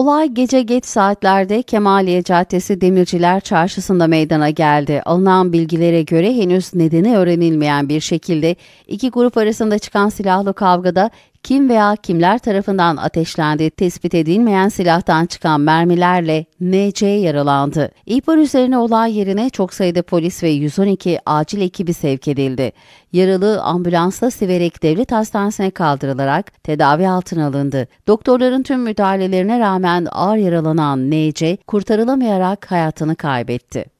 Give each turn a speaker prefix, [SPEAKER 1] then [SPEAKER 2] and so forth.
[SPEAKER 1] Olay gece geç saatlerde Kemaliye Caddesi Demirciler Çarşısı'nda meydana geldi. Alınan bilgilere göre henüz nedeni öğrenilmeyen bir şekilde iki grup arasında çıkan silahlı kavgada kim veya kimler tarafından ateşlendiği tespit edilmeyen silahtan çıkan mermilerle NC yaralandı. İhbar üzerine olay yerine çok sayıda polis ve 112 acil ekibi sevk edildi. Yaralı ambulansla Siverek Devlet Hastanesi'ne kaldırılarak tedavi altına alındı. Doktorların tüm müdahalelerine rağmen ağır yaralanan NC kurtarılamayarak hayatını kaybetti.